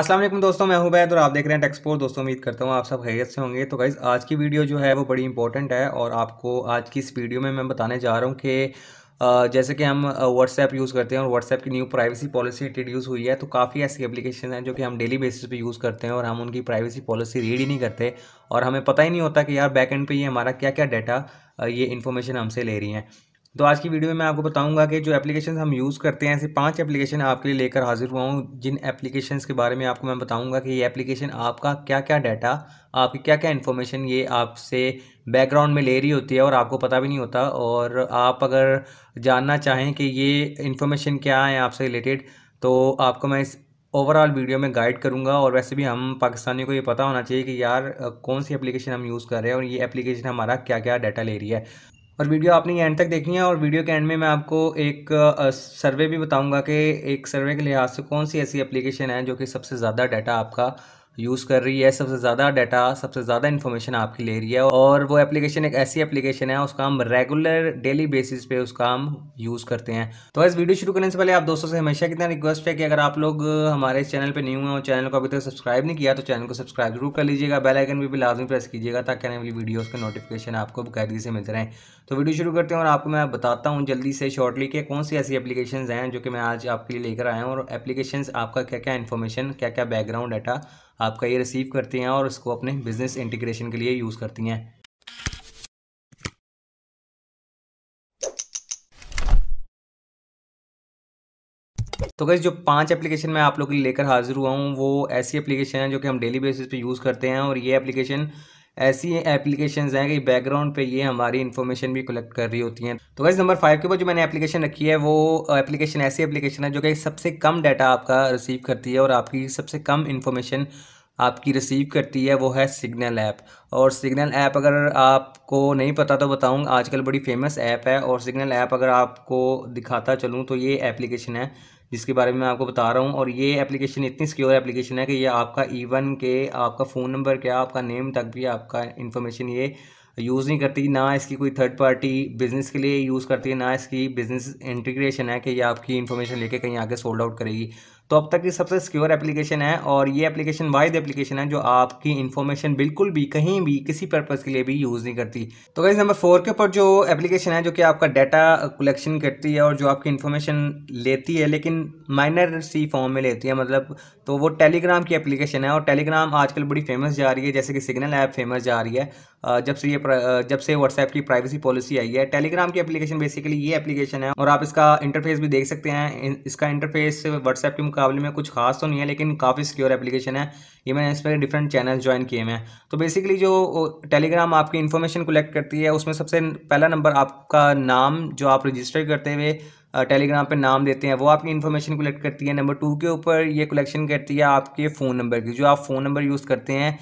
असलम दोस्तों मैं हूं बैद और आप देख रहे हैं टेक्सपोर्ट दोस्तों उम्मीद करता हूं आप सब खैरियत से होंगे तो गाइज़ आज की वीडियो जो है वो बड़ी इंपॉर्टेंट है और आपको आज की इस वीडियो में मैं बताने जा रहा हूं कि जैसे कि हम व्हाट्सएप यूज़ करते हैं और व्हाट्सएप की न्यू प्राइवेसी पॉलिसी इंट्रोड्यूस हुई है तो काफ़ी ऐसी एप्लीकेशन हैं जो कि हम डेली बेसिस पर यूज़ करते हैं और हम उनकी प्राइवेसी पॉलिसी रीड ही नहीं करते और हमें पता ही नहीं होता कि यार बैक एंड पे ये हमारा क्या क्या डाटा ये इन्फॉर्मेशन हमसे ले रही हैं तो आज की वीडियो में मैं आपको बताऊंगा कि जो एप्लीकेशन हम यूज़ करते हैं ऐसे पांच एप्लीकेशन आपके लिए लेकर हाजिर हुआ हूँ जिन एप्लीकेशन के बारे में आपको मैं बताऊंगा कि ये एप्लीकेशन आपका क्या क्या डाटा आपकी क्या क्या इन्फॉर्मेशन ये आपसे बैकग्राउंड में ले रही होती है और आपको पता भी नहीं होता और आप अगर जानना चाहें कि ये इन्फॉर्मेशन क्या है आपसे रिलेटेड तो आपको मैं इस ओवरऑल वीडियो में गाइड करूँगा और वैसे भी हम पाकिस्तानियों को ये पता होना चाहिए कि यार कौन सी एप्लीकेशन हम यूज़ कर रहे हैं और ये एप्लीकेशन हमारा क्या क्या डाटा ले रही है और वीडियो आपने एंड तक देखनी है और वीडियो के एंड में मैं आपको एक सर्वे भी बताऊंगा कि एक सर्वे के लिहाज से कौन सी ऐसी एप्लीकेशन है जो कि सबसे ज़्यादा डाटा आपका यूज़ कर रही है सबसे ज़्यादा डाटा सबसे ज़्यादा इन्फॉर्मेशन आपकी ले रही है और वो एप्लीकेशन एक ऐसी एप्लीकेशन है उसका हम रेगुलर डेली बेसिस पे उसका हम यूज़ करते हैं तो इस वीडियो शुरू करने से पहले आप दोस्तों से हमेशा कितना रिक्वेस्ट है कि अगर आप लोग हमारे चैनल पर न्यू हैं और चैनल को अभी तक सब्सक्राइब नहीं किया तो चैनल को सब्सक्राइब जरूर कर लीजिएगा बेलाइकन भी, भी लाजमी प्रेस कीजिएगा ताकि आने वाली वीडियोज़ का नोटिफिकेशन आपको बकायदगी से मिलते रहें तो वीडियो शुरू करते हैं और आपको मैं बताता हूँ जल्दी से शॉर्टली कि कौन सी ऐसी एप्लीकेशन हैं जो कि मैं आज आपके लिए लेकर आया हूँ और एप्लीकेशन आपका क्या क्या इन्फॉर्मेशन क्या क्या बैकग्राउंड डाटा आपका ये रिसीव करती हैं और इसको अपने बिज़नेस इंटीग्रेशन के लिए यूज़ करती हैं तो गैस जो पांच एप्लीकेशन मैं आप लोगों के लिए लेकर हाजिर हुआ हूँ वो ऐसी एप्लीकेशन है जो कि हम डेली बेसिस पे यूज़ करते हैं और ये एप्लीकेशन ऐसी एप्लीकेशन हैं कि बैकग्राउंड पे ये हमारी इन्फॉर्मेशन भी कलेक्ट कर रही होती हैं तो वैसे नंबर फाइव के ऊपर जो मैंने एप्लीकेशन रखी है वो एप्लीकेशन ऐसी एप्लीकेशन है जो कि सबसे कम डाटा आपका रिसीव करती है और आपकी सबसे कम इन्फॉर्मेशन आपकी रिसीव करती है वो है सिग्नल ऐप और सिग्नल ऐप अगर आपको नहीं पता तो बताऊँ आजकल बड़ी फेमस ऐप है और सिग्नल ऐप अगर आपको दिखाता चलूँ तो ये एप्लीकेशन है जिसके बारे में मैं आपको बता रहा हूँ और ये एप्लीकेशन इतनी सिक्योर एप्लीकेशन है कि ये आपका ईवन के आपका फ़ोन नंबर क्या आपका नेम तक भी आपका इन्फॉर्मेशन ये यूज़ नहीं करती ना इसकी कोई थर्ड पार्टी बिज़नेस के लिए यूज़ करती है ना इसकी बिज़नेस इंटीग्रेशन है कि ये आपकी इन्फॉर्मेशन लेके कहीं आगे सोल्ड आउट करेगी तो अब तक की सबसे सिक्योर एप्लीकेशन है और ये एप्लीकेशन वाइज एप्लीकेशन है जो आपकी इन्फॉर्मेशन बिल्कुल भी कहीं भी किसी पर्पज़ के लिए भी यूज़ नहीं करती तो गाइज नंबर फोर के ऊपर जो एप्लीकेशन है जो कि आपका डाटा कलेक्शन करती है और जो आपकी इन्फॉर्मेशन लेती है लेकिन माइनर सी फॉर्म में लेती है मतलब तो वो टेलीग्राम की एप्लीकेशन है और टेलीग्राम आजकल बड़ी फेमस जा रही है जैसे कि सिग्नल ऐप फेमस जा रही है जब से ये जब से व्हाट्सएप की प्राइवेसी पॉलिसी आई है टेलीग्राम की एप्लीकेशन बेसिकली ये एप्लीकेशन है और आप इसका इंटरफेस भी देख सकते हैं इसका इंटरफेस व्हाट्सएप के मुकाबले में कुछ खास तो नहीं है लेकिन काफ़ी सिक्योर एप्लीकेशन है ये मैंने इस पर डिफरेंट चैनल ज्वाइन किए हैं तो बेसिकली जो टेलीग्राम आपकी इन्फॉर्मेशन कलेक्ट करती है उसमें सबसे पहला नंबर आपका नाम जो आप रजिस्टर करते हुए टेलीग्राम पे नाम देते हैं वो आपकी इन्फॉर्मेशन कलेक्ट करती है नंबर टू के ऊपर ये कलेक्शन करती है आपके फ़ोन नंबर की जो आप फ़ोन नंबर यूज़ करते हैं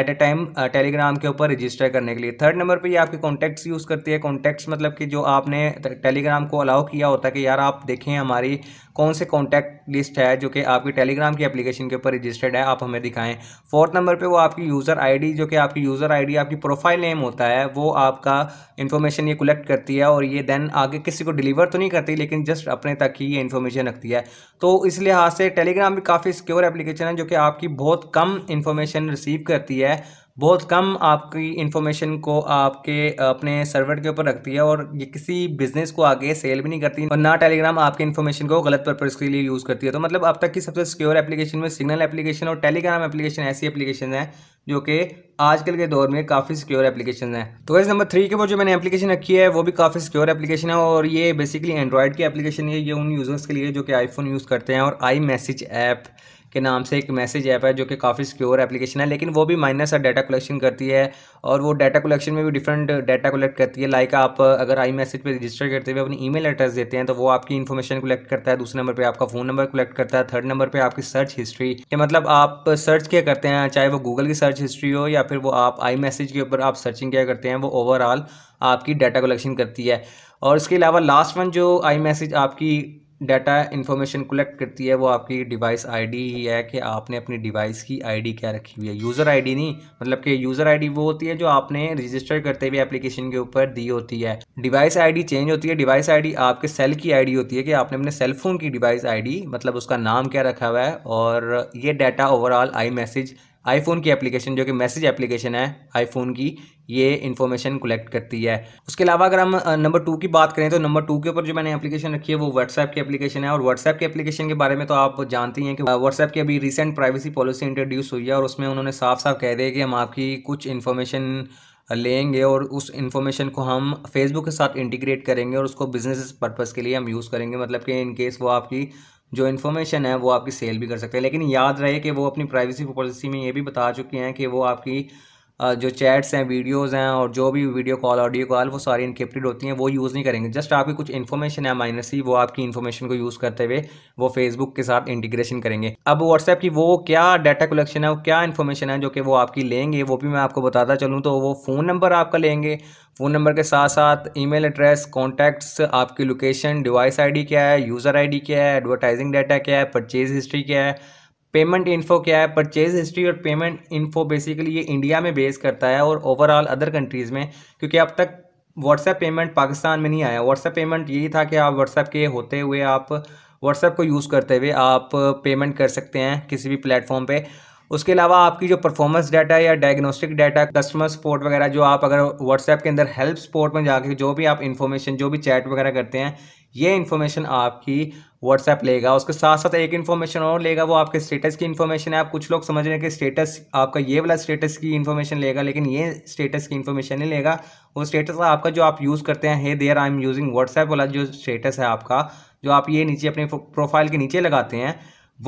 एट ए टाइम टेलीग्राम के ऊपर रजिस्टर करने के लिए थर्ड नंबर पर ये आपके कॉन्टैक्ट्स यूज़ करती है कॉन्टैक्ट्स मतलब कि जो आपने टेलीग्राम को अलाउ किया होता है कि यार आप देखें हमारी कौन से कॉन्टैक्ट लिस्ट है जो कि आपकी टेलीग्राम की एप्लीकेशन के ऊपर रजिस्टर्ड है आप हमें दिखाएं फोर्थ नंबर पे वो आपकी यूज़र आईडी जो कि आपकी यूज़र आईडी आपकी प्रोफाइल नेम होता है वो आपका इन्फॉर्मेशन ये कलेक्ट करती है और ये देन आगे किसी को डिलीवर तो नहीं करती लेकिन जस्ट अपने तक ही ये इन्फॉर्मेशन रखती है तो इस लिहाज से टेलीग्राम भी काफ़ी सिक्योर एप्लीकेशन है जो कि आपकी बहुत कम इन्फॉर्मेशन रिसीव करती है है बहुत कम आपकी इन्फॉर्मेशन को आपके अपने सर्वर के ऊपर रखती है और ये किसी बिजनेस को आगे सेल भी नहीं करती और ना टेलीग्राम आपके इन्फॉर्मेशन को गलत पर्पज़ के लिए यूज़ करती है तो मतलब अब तक की सबसे सिक्योर एप्लीकेशन में सिग्नल एप्लीकेशन और टेलीग्राम एप्लीकेशन ऐसी एप्लीकेशन है जो कि आजकल के दौर में काफ़ी सिक्योर एप्लीकेशन है तो वैसे नंबर थ्री के ऊपर जो मैंने एप्लीकेशन रखी है वो भी काफ़ी सिक्योर एप्लीकेशन है और ये बेसिकली एंड्रॉयड की एप्लीकेशन है ये उन यूज़र्स के लिए जो कि आईफोन यूज़ करते हैं और आई मैसेज ऐप के नाम से एक मैसेज ऐप है जो कि काफ़ी सिक्योर एप्लीकेशन है लेकिन वो भी माइनस सा डाटा कलेक्शन करती है और वो डाटा कलेक्शन में भी डिफरेंट डाटा कलेक्ट करती है लाइक आप अगर आई मैसेज पर रजिस्टर करते हुए अपनी मेल एड्रेस देते हैं तो वो आपकी इन्फॉर्मेशन कलेक्ट करता है दूसरे नंबर पर आपका फ़ोन नंबर कलेक्ट करता है थर्ड नंबर पर आपकी सर्च हिस्ट्री के मतलब आप सर्च क्या करते हैं चाहे वो गूगल की सर्च हिस्ट्री हो या फिर वो आप आई मैसेज के ऊपर आप सर्चिंग क्या करते हैं वो ओवरऑल आपकी डाटा कलेक्शन करती है और इसके अलावा लास्ट वन जो आई मैसेज आपकी डाटा इन्फॉर्मेशन कलेक्ट करती है वो आपकी डिवाइस आईडी ही है कि आपने अपनी डिवाइस की आईडी क्या रखी हुई है यूज़र आईडी नहीं मतलब कि यूज़र आईडी वो होती है जो आपने रजिस्टर करते हुए एप्लीकेशन के ऊपर दी होती है डिवाइस आईडी चेंज होती है डिवाइस आईडी आपके सेल की आईडी होती है कि आपने अपने सेल फोन की डिवाइस आई मतलब उसका नाम क्या रखा हुआ है और ये data overall iMessage iPhone की एप्लीकेशन जो कि मैसेज एप्लीकेशन है आईफोन की ये इन्फॉर्मेशन कलेक्ट करती है उसके अलावा अगर हम नंबर टू की बात करें तो नंबर टू के ऊपर जो मैंने एप्लीकेशन रखी है वो व्हाट्सएप की एप्लीकेशन है और व्हाट्सएप की एप्लीकेशन के बारे में तो आप जानती हैं कि व्हाट्सएप की अभी रिसेंट प्राइवेसी पॉलिसी इंट्रोड्यूस हुई है और उसमें उन्होंने साफ साफ कह दिया कि हम आपकी कुछ इन्फॉर्मेशन लेंगे और उस इन्फॉर्मेशन को हम फेसबुक के साथ इंटीग्रेट करेंगे और उसको बिजनेस पर्पज़ के लिए हम यूज़ करेंगे मतलब कि इनकेस वो आपकी जो इन्फॉर्मेशन है वो आपकी सेल भी कर सकते हैं लेकिन याद रहे कि वो अपनी प्राइवेसी पॉलिसी में ये भी बता चुके हैं कि वो आपकी जो चैट्स हैं वीडियोस हैं और जो भी वीडियो कॉल ऑडियो कॉल वो सारी इनकेप्टिड होती हैं वो यूज़ नहीं करेंगे जस्ट आपकी कुछ इन्फॉर्मेशन है माइनस ही वो आपकी इन्फॉर्मेशन को यूज़ करते हुए वो फेसबुक के साथ इंटीग्रेशन करेंगे अब व्हाट्सएप की वो क्या डाटा कलेक्शन है वो क्या इन्फॉर्मेशन है जो कि वो आपकी लेंगे वो भी मैं आपको बताता चलूँ तो वो फ़ोन नंबर आपका लेंगे फ़ोन नंबर के साथ साथ ईमेल एड्रेस कॉन्टैक्ट्स आपकी लोकेशन डिवाइस आईडी क्या है यूज़र आईडी क्या है एडवर्टाइजिंग डाटा क्या है परचेज हिस्ट्री क्या है पेमेंट इन्फो क्या है परचेज हिस्ट्री और पेमेंट इन्फो बेसिकली ये इंडिया में बेस करता है और ओवरऑल अदर कंट्रीज़ में क्योंकि अब तक व्हाट्सएप पेमेंट पाकिस्तान में नहीं आया व्हाट्सएप पेमेंट यही था कि आप व्हाट्सएप के होते हुए आप व्हाट्सएप को यूज़ करते हुए आप पेमेंट कर सकते हैं किसी भी प्लेटफॉर्म पे उसके अलावा आपकी जो परफॉर्मेंस डाटा या डायग्नोस्टिक डाटा कस्टमर सपोर्ट वगैरह जो आप अगर व्हाट्सएप के अंदर हेल्प सपोर्ट में जाके जो भी आप इन्फॉर्मेशन जो भी चैट वगैरह करते हैं ये इन्फॉर्मेशन आपकी व्हाट्सएप लेगा उसके साथ साथ एक इन्फॉर्मेशन और लेगा वो आपके स्टेटस की इन्फॉर्मेशन है आप कुछ लोग समझ रहे हैं कि स्टेटस आपका ये वाला स्टेटस की इन्फॉर्मेशन लेगा लेकिन ये स्टेटस की इन्फॉर्मेशन नहीं लेगा वो स्टेटस आपका जो आप यूज़ करते हैं hey there I am using WhatsApp वाला जो स्टेटस है आपका जो आप ये नीचे अपने प्रोफाइल के नीचे लगाते हैं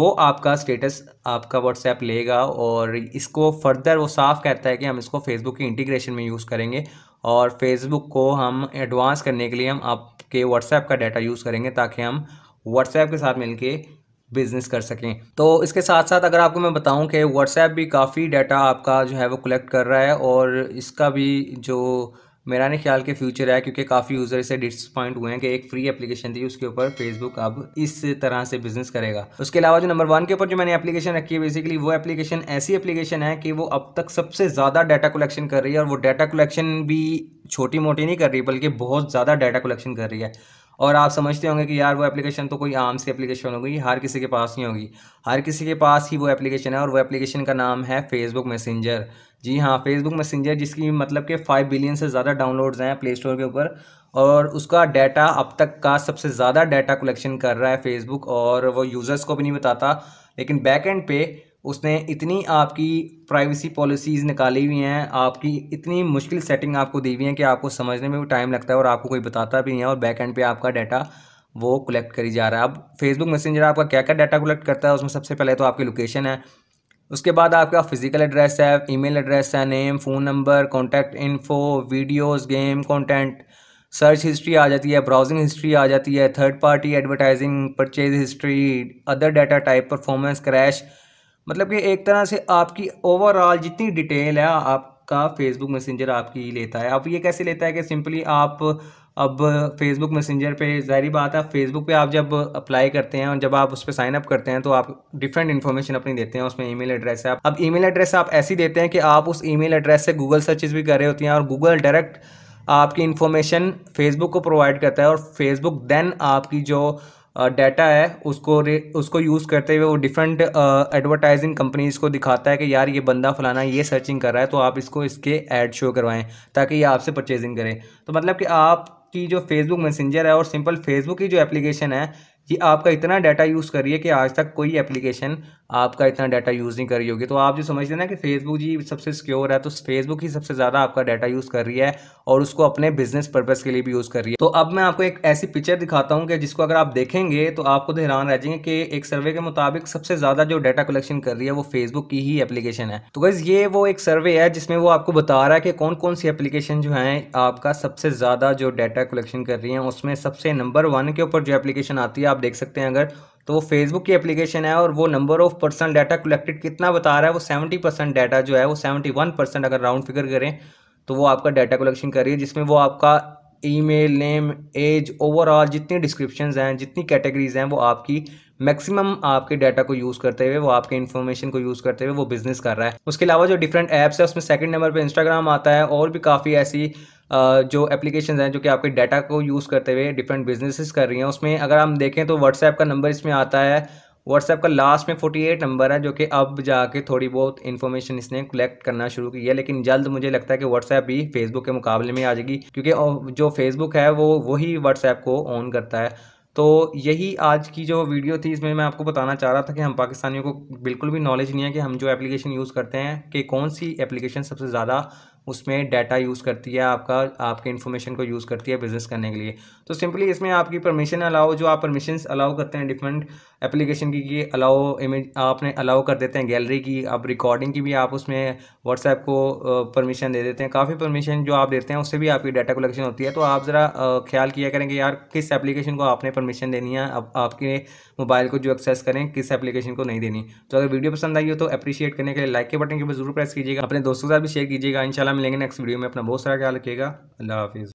वो आपका स्टेटस आपका व्हाट्सएप लेगा और इसको फर्दर वो साफ कहता है कि हम इसको फेसबुक के इंटीग्रेशन में यूज़ करेंगे और फेसबुक को हम एडवांस करने के लिए हम आपके व्हाट्सएप का डाटा यूज़ करेंगे ताकि हम व्हाट्सएप के साथ मिलके बिज़नेस कर सकें तो इसके साथ साथ अगर आपको मैं बताऊं कि व्हाट्सएप भी काफ़ी डाटा आपका जो है वो कलेक्ट कर रहा है और इसका भी जो मेरा नहीं ख्याल के फ्यूचर है क्योंकि काफ़ी यूज़र से डिसपॉइंट हुए हैं कि एक फ्री एप्लीकेशन थी उसके ऊपर फेसबुक अब इस तरह से बिजनेस करेगा उसके अलावा जो नंबर वन के ऊपर जो मैंने एप्लीकेशन रखी है बेसिकली वो एप्लीकेशन ऐसी एप्लीकेशन है कि वो अब तक सबसे ज़्यादा डाटा कलेक्शन कर रही है और वो डाटा कलेक्शन भी छोटी मोटी नहीं कर रही बल्कि बहुत ज़्यादा डाटा कलेक्शन कर रही है और आप समझते होंगे कि यार वो एप्लीकेशन तो कोई आम सी एप्लीकेशन होगी हर किसी के पास नहीं होगी हर किसी के पास ही वो एप्लीकेशन है और वो एप्लीकेशन का नाम है फेसबुक मैसेंजर जी हाँ फेसबुक मैसेंजर जिसकी मतलब कि फाइव बिलियन से ज़्यादा डाउनलोड्स हैं प्ले स्टोर के ऊपर और उसका डाटा अब तक का सबसे ज़्यादा डाटा कलेक्शन कर रहा है फेसबुक और वो यूज़र्स को भी नहीं बताता लेकिन बैक एंड पे उसने इतनी आपकी प्राइवेसी पॉलिसीज़ निकाली हुई हैं आपकी इतनी मुश्किल सेटिंग आपको दी हुई है कि आपको समझने में भी टाइम लगता है और आपको कोई बताता भी नहीं है और बैक एंड पे आपका डाटा वो कलेक्ट करी जा रहा है अब फेसबुक मैसेंजर आपका क्या क्या डाटा कलेक्ट करता है उसमें सबसे पहले तो आपकी लोकेशन है उसके बाद आपका फिजिकल एड्रेस है ईमेल एड्रेस है name phone number contact info videos game content search history आ जाती है ब्राउजिंग हिस्ट्री आ जाती है third party advertising purchase history other data type performance crash मतलब कि एक तरह से आपकी ओवरऑल जितनी डिटेल है आपका फेसबुक मैसेंजर आपकी लेता है अब ये कैसे लेता है कि सिंपली आप अब फेसबुक मैसेंजर पे जाहिर बात है फेसबुक पे आप जब अप्लाई करते हैं और जब आप उस पर साइनअप करते हैं तो आप डिफरेंट इन्फॉर्मेशन अपनी देते हैं उसमें ईमेल एड्रेस है अब ईमेल एड्रेस आप ऐसी देते हैं कि आप उस ईमेल एड्रेस से गूगल सर्चेज भी कर रहे होती हैं और गूगल डायरेक्ट आपकी इन्फॉर्मेशन फेसबुक को प्रोवाइड करता है और फेसबुक देन आपकी जो डाटा है उसको उसको यूज़ करते हुए वो डिफरेंट एडवर्टाइजिंग कंपनीज़ को दिखाता है कि यार ये बंदा फलाना ये सर्चिंग कर रहा है तो आप इसको इसके ऐड शो करवाएं ताकि ये आपसे परचेजिंग करें तो मतलब कि आप की जो फेसबुक मैसेंजर है और सिंपल फेसबुक की जो एप्लीकेशन है ये आपका इतना डाटा यूज़ कर रही है कि आज तक कोई एप्लीकेशन आपका इतना डाटा यूज़ नहीं कर रही होगी तो आप जो समझते हैं ना कि फेसबुक जी सबसे सिक्योर है तो फेसबुक ही सबसे ज़्यादा आपका डाटा यूज़ कर रही है और उसको अपने बिजनेस पर्पज़ के लिए भी यूज़ कर रही है तो अब मैं आपको एक ऐसी पिक्चर दिखाता हूँ कि जिसको अगर आप देखेंगे तो आपको तो हैरान रह जाएंगे कि एक सर्वे के मुताबिक सबसे ज़्यादा जो डाटा कलेक्शन कर रही है वो फेसबुक की ही एप्लीकेशन है तो बस ये वो एक सर्वे है जिसमें वो आपको बता रहा है कि कौन कौन सी एप्लीकेशन जो है आपका सबसे ज़्यादा जो डाटा कलेक्शन कर रही है उसमें सबसे नंबर वन के ऊपर जो एप्लीकेशन आती है आप देख सकते हैं अगर तो वो फेसबुक की एप्लीकेशन है और वो number of personal data collected कितना बता रहा है वो सेवेंटी परसेंट डाटा जो है वो सेवेंटी वन परसेंट अगर राउंड फिगर करें तो वो आपका डाटा कलेक्शन कर रही है जिसमें वो आपका ईमेल नेम एज ओवरऑल जितनी डिस्क्रिप्शन हैं जितनी कैटेगरीज हैं वो आपकी मैक्सिमम आपके डाटा को यूज़ करते हुए वो आपके इन्फॉर्मेशन को यूज़ करते हुए वो बिजनेस कर रहा है उसके अलावा जो डिफरेंट ऐप्स है उसमें सेकंड नंबर पर इंस्टाग्राम आता है और भी काफ़ी ऐसी जो एप्लीकेशन हैं जो कि आपके डाटा को यूज़ करते हुए डिफरेंट बिजनेस कर रही हैं उसमें अगर हम देखें तो व्हाट्सएप का नंबर इसमें आता है व्हाट्सएप का लास्ट में एट नंबर है जो कि अब जाके थोड़ी बहुत इन्फॉर्मेशन इसने कलेक्ट करना शुरू की है लेकिन जल्द मुझे लगता है कि व्हाट्सएप भी फेसबुक के मुकाबले में आ जाएगी क्योंकि जो फेसबुक है वो वही व्हाट्सएप को ऑन करता है तो यही आज की जो वीडियो थी इसमें मैं आपको बताना चाह रहा था कि हम पाकिस्तानियों को बिल्कुल भी नॉलेज नहीं है कि हम जो एप्लीकेशन यूज़ करते हैं कि कौन सी एप्लीकेशन सबसे ज़्यादा उसमें डाटा यूज़ करती है आपका आपके इन्फॉर्मेशन को यूज़ करती है बिज़नेस करने के लिए तो सिंपली इसमें आपकी परमिशन अलाउ जो आप परमिशन अलाउ करते हैं डिफरेंट एप्लीकेशन की कि अलाउ इमेज आपने अलाउ कर देते हैं गैलरी की आप रिकॉर्डिंग की भी आप उसमें व्हाट्सएप को परमिशन दे देते हैं काफ़ी परमिशन जो आप देते हैं उससे भी आपकी डाटा कलेक्शन होती है तो आप ज़रा ख्याल किया करें कि यार किस एप्लीकेशन को आपने परमिशन देनी है अब आपके मोबाइल को जो एक्सेस करें किस एप्लीकेशन को नहीं देनी तो अगर वीडियो पसंद आई हो तो अप्रिशिएट करने के लिए लाइक के बटन के ऊपर जरूर प्रेस कीजिएगा अपने दोस्तों के साथ भी शेयर कीजिएगा इनशाला मिलेंगे नेक्स्ट वीडियो में अपना बहुत सारा ख्याल रखिएगा अल्लाह हाफिज़